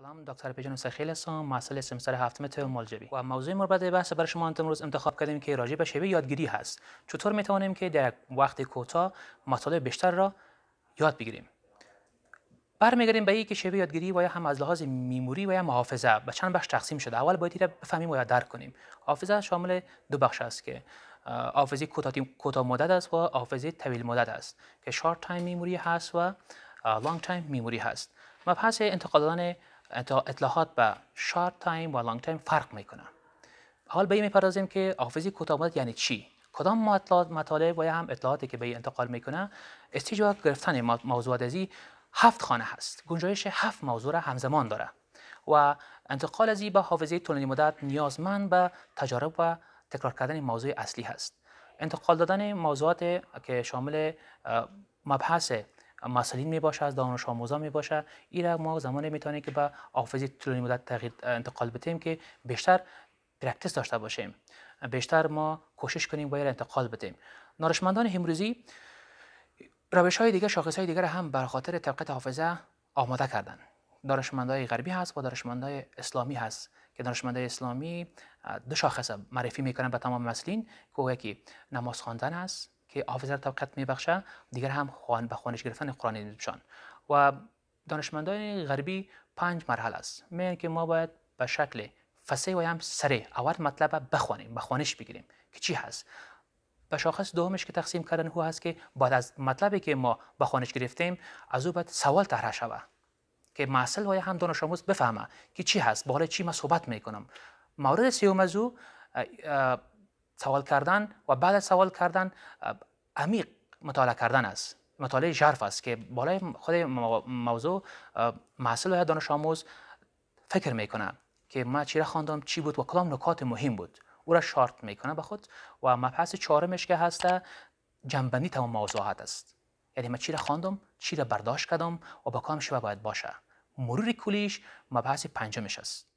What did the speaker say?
سلام دکتر پیجان سخیل هستم مسئله سمسر هفتم تو مالجبی و موضوع مورد بحث برای شما امروز انتخاب کردیم که راجع به شیوه یادگیری هست چطور می توانیم که در وقت کوتاه مطالب بیشتر را یاد بگیریم برمیگردیم به که شیوه یادگیری و یا هم از لحاظ میموری و یا محافظه به چند بخش تقسیم شده اول باید را بفهمیم و یا درک کنیم حافظه شامل دو بخش است که حافظه کوتاه مدت است و حافظه طویل مدت است که شارت تایم میموری هست و لانگ تایم میموری هست مبحث انتقال دادن اطلاعات به شارت تایم و لانگ تایم فرق میکنه حال به این میپردازیم که حافظه کوتاه یعنی چی کدام مطالب و هم اطلاعاتی که به این انتقال میکنه استیجا گرفتن موضوعات ازی هفت خانه هست گنجایش هفت موضوع همزمان داره و انتقال ازی به حافظه طولانی مدت نیازمند به تجارب و تکرار کردن موضوع اصلی هست انتقال دادن موضوعات که شامل مبحث مسئولین می باشه از دانش آموزا می باشه این را ما زمان میتونیم که به حافظه طولانی مدت تغییر انتقال بدیم که بیشتر پرکتیس داشته باشیم بیشتر ما کوشش کنیم باید انتقال بدیم نارشمندان همروزی روش های دیگه شاخص های دیگه هم بر خاطر تقویت حافظه آماده کردن های غربی هست و های اسلامی هست که دانشمندان اسلامی دو شاخص معرفی میکنن به تمام مسلین که یکی نماز خواندن است که حافظه را می بخشه دیگر هم خوان به خوانش گرفتن قرآن میشن و دانشمندان غربی پنج مرحله است میگن که ما باید به شکل فسه و هم سره اول مطلب بخوانیم خوانش بگیریم که چی هست به شاخص دومش که تقسیم کردن هو هست که بعد از مطلبی که ما به خوانش گرفتیم از او باید سوال طرح شوه که معسل های هم دانش آموز بفهمه که چی هست بالا چی ما صحبت میکنم مورد سیوم از او سوال کردن و بعد از سوال کردن عمیق مطالعه کردن است مطالعه ژرف است که بالای خود موضوع محصول های دانش آموز فکر میکنه که من چی را خواندم چی بود و کدام نکات مهم بود او را شارت میکنه به خود و مبحث چهارمش که هست جنبندی تمام موضوعات است یعنی من چی را خواندم چی را برداشت کردم و با کام شبه باید باشه مرور کلیش مبحث پنجمش است